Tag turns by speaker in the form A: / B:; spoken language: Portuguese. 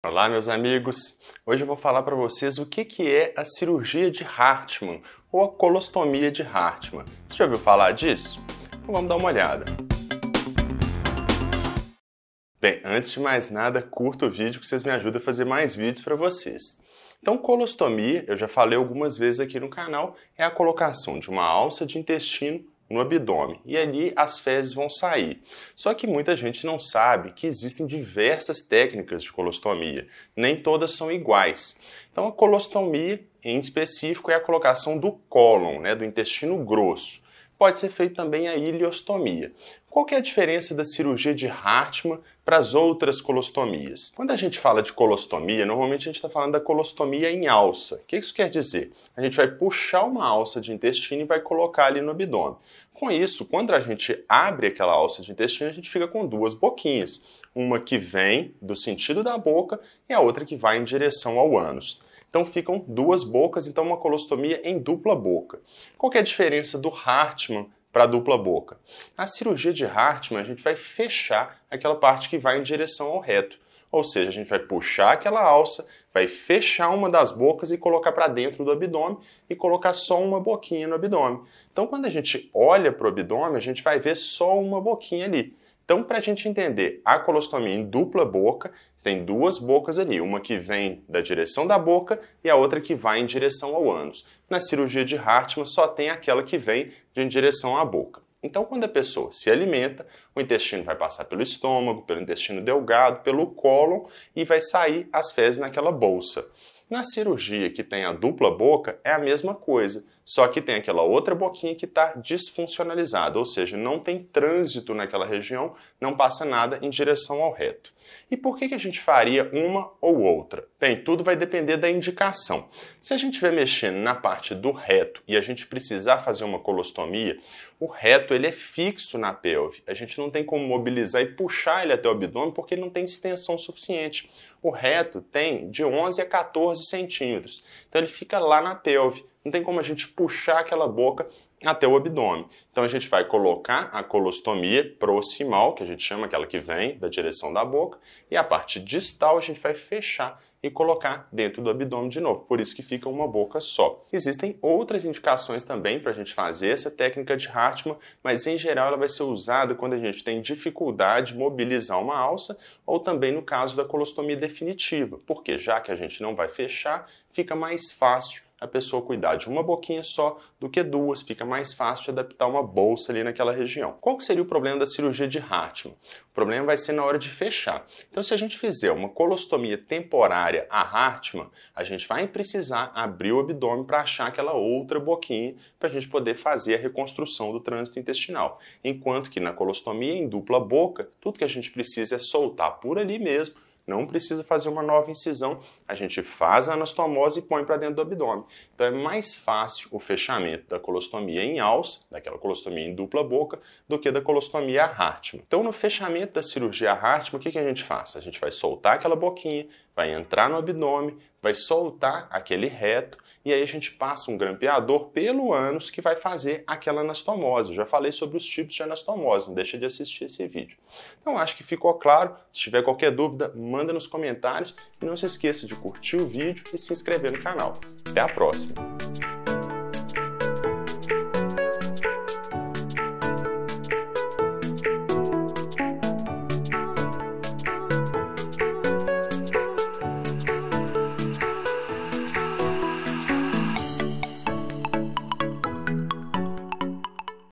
A: Olá, meus amigos! Hoje eu vou falar para vocês o que, que é a cirurgia de Hartmann ou a colostomia de Hartmann. Você já ouviu falar disso? Então vamos dar uma olhada. Bem, antes de mais nada, curta o vídeo que vocês me ajudam a fazer mais vídeos para vocês. Então, colostomia, eu já falei algumas vezes aqui no canal, é a colocação de uma alça de intestino no abdômen e ali as fezes vão sair. Só que muita gente não sabe que existem diversas técnicas de colostomia, nem todas são iguais. Então a colostomia, em específico, é a colocação do cólon, né, do intestino grosso pode ser feita também a iliostomia. Qual é a diferença da cirurgia de Hartmann para as outras colostomias? Quando a gente fala de colostomia, normalmente a gente está falando da colostomia em alça. O que isso quer dizer? A gente vai puxar uma alça de intestino e vai colocar ali no abdômen. Com isso, quando a gente abre aquela alça de intestino, a gente fica com duas boquinhas. Uma que vem do sentido da boca e a outra que vai em direção ao ânus. Então ficam duas bocas, então uma colostomia em dupla boca. Qual é a diferença do Hartmann para a dupla boca? Na cirurgia de Hartmann, a gente vai fechar aquela parte que vai em direção ao reto. Ou seja, a gente vai puxar aquela alça, vai fechar uma das bocas e colocar para dentro do abdômen e colocar só uma boquinha no abdômen. Então, quando a gente olha para o abdômen, a gente vai ver só uma boquinha ali. Então, para a gente entender a colostomia em dupla boca, tem duas bocas ali, uma que vem da direção da boca e a outra que vai em direção ao ânus. Na cirurgia de Hartmann, só tem aquela que vem de em direção à boca. Então, quando a pessoa se alimenta, o intestino vai passar pelo estômago, pelo intestino delgado, pelo cólon e vai sair as fezes naquela bolsa. Na cirurgia que tem a dupla boca, é a mesma coisa. Só que tem aquela outra boquinha que está disfuncionalizada, ou seja, não tem trânsito naquela região, não passa nada em direção ao reto. E por que, que a gente faria uma ou outra? Bem, tudo vai depender da indicação. Se a gente estiver mexendo na parte do reto e a gente precisar fazer uma colostomia, o reto ele é fixo na pelve. A gente não tem como mobilizar e puxar ele até o abdômen porque ele não tem extensão suficiente. O reto tem de 11 a 14 centímetros. Então ele fica lá na pelve não tem como a gente puxar aquela boca até o abdômen. Então a gente vai colocar a colostomia proximal, que a gente chama aquela que vem da direção da boca, e a parte distal a gente vai fechar e colocar dentro do abdômen de novo. Por isso que fica uma boca só. Existem outras indicações também para a gente fazer essa técnica de Hartmann, mas em geral ela vai ser usada quando a gente tem dificuldade de mobilizar uma alça ou também no caso da colostomia definitiva, porque já que a gente não vai fechar, fica mais fácil a pessoa cuidar de uma boquinha só do que duas, fica mais fácil de adaptar uma bolsa ali naquela região. Qual que seria o problema da cirurgia de Hartmann? O problema vai ser na hora de fechar. Então, se a gente fizer uma colostomia temporária a Hartmann, a gente vai precisar abrir o abdômen para achar aquela outra boquinha para a gente poder fazer a reconstrução do trânsito intestinal. Enquanto que na colostomia em dupla boca, tudo que a gente precisa é soltar por ali mesmo não precisa fazer uma nova incisão, a gente faz a anastomose e põe para dentro do abdômen. Então é mais fácil o fechamento da colostomia em alça, daquela colostomia em dupla boca, do que da colostomia Hartmann. Então no fechamento da cirurgia Hartmann, o que, que a gente faz? A gente vai soltar aquela boquinha, vai entrar no abdômen, vai soltar aquele reto e aí a gente passa um grampeador pelo ânus que vai fazer aquela anastomose. Eu já falei sobre os tipos de anastomose, não deixa de assistir esse vídeo. Então acho que ficou claro. Se tiver qualquer dúvida, manda manda nos comentários e não se esqueça de curtir o vídeo e se inscrever no canal. Até a próxima!